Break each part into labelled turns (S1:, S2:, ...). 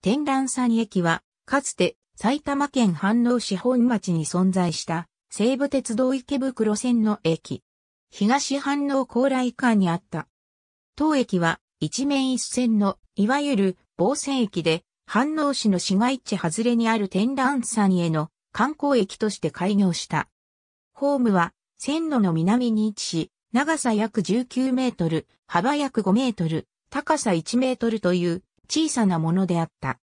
S1: 天覧山駅は、かつて埼玉県飯能市本町に存在した西武鉄道池袋線の駅。東飯能高麗館にあった。当駅は一面一線のいわゆる防線駅で、飯能市の市街地外れにある天覧山への観光駅として開業した。ホームは線路の南に位置し、長さ約19メートル、幅約5メートル、高さ1メートルという小さなものであった。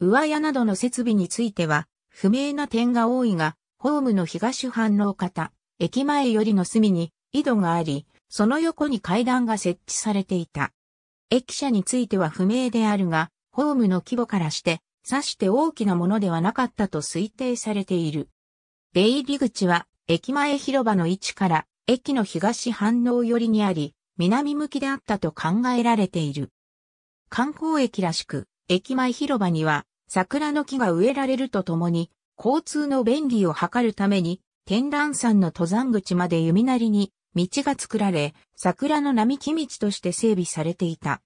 S1: 上屋などの設備については、不明な点が多いが、ホームの東反応型、駅前よりの隅に井戸があり、その横に階段が設置されていた。駅舎については不明であるが、ホームの規模からして、さして大きなものではなかったと推定されている。出入り口は、駅前広場の位置から、駅の東反応寄りにあり、南向きであったと考えられている。観光駅らしく、駅前広場には桜の木が植えられるとともに、交通の便利を図るために、天覧山の登山口まで弓なりに道が作られ、桜の並木道として整備されていた。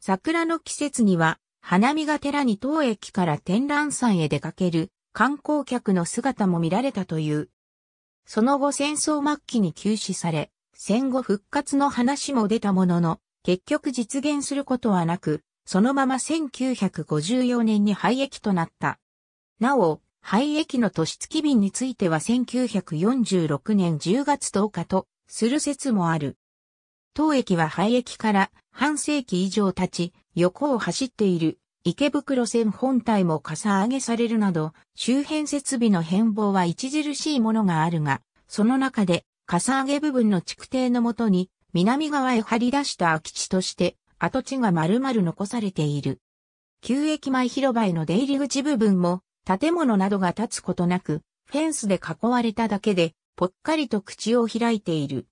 S1: 桜の季節には、花見が寺に当駅から天覧山へ出かける観光客の姿も見られたという。その後戦争末期に休止され、戦後復活の話も出たものの、結局実現することはなく、そのまま1954年に廃駅となった。なお、廃駅の都市付き便については1946年10月10日とする説もある。当駅は廃駅から半世紀以上経ち、横を走っている池袋線本体もかさ上げされるなど、周辺設備の変貌は著しいものがあるが、その中で、かさ上げ部分の築堤のもとに、南側へ張り出した空き地として、跡地が丸々残されている。旧駅前広場への出入り口部分も、建物などが建つことなく、フェンスで囲われただけで、ぽっかりと口を開いている。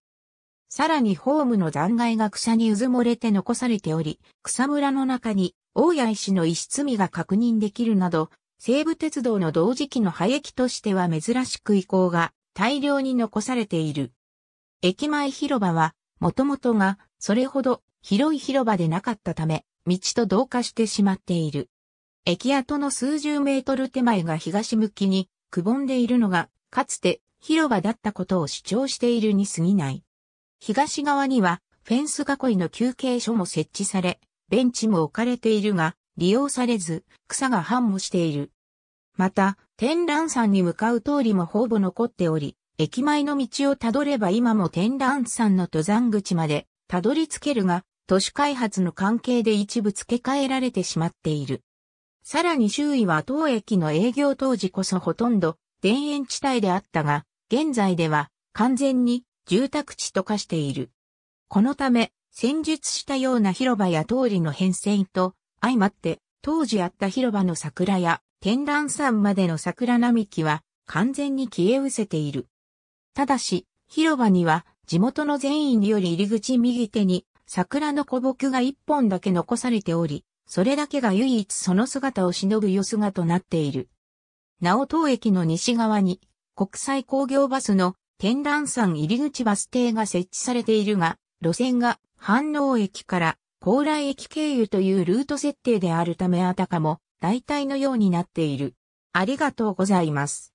S1: さらにホームの残骸が草にうずもれて残されており、草むらの中に、大谷石の石積みが確認できるなど、西武鉄道の同時期の廃駅としては珍しく遺構が大量に残されている。駅前広場はもともとがそれほど広い広場でなかったため、道と同化してしまっている。駅跡の数十メートル手前が東向きにくぼんでいるのが、かつて広場だったことを主張しているに過ぎない。東側にはフェンス囲いの休憩所も設置され、ベンチも置かれているが、利用されず、草が繁茂している。また、天覧山に向かう通りもほぼ残っており、駅前の道をたどれば今も天覧山の登山口までたどり着けるが、都市開発の関係で一部付け替えられてしまっている。さらに周囲は当駅の営業当時こそほとんど田園地帯であったが、現在では完全に住宅地と化している。このため、戦術したような広場や通りの変遷と相まって、当時あった広場の桜や天覧山までの桜並木は完全に消え失せている。ただし、広場には地元の全員より入り口右手に桜の古木が一本だけ残されており、それだけが唯一その姿を忍ぶ様子がとなっている。なお当駅の西側に国際工業バスの天覧山入口バス停が設置されているが、路線が反応駅から高麗駅経由というルート設定であるためあたかも大体のようになっている。ありがとうございます。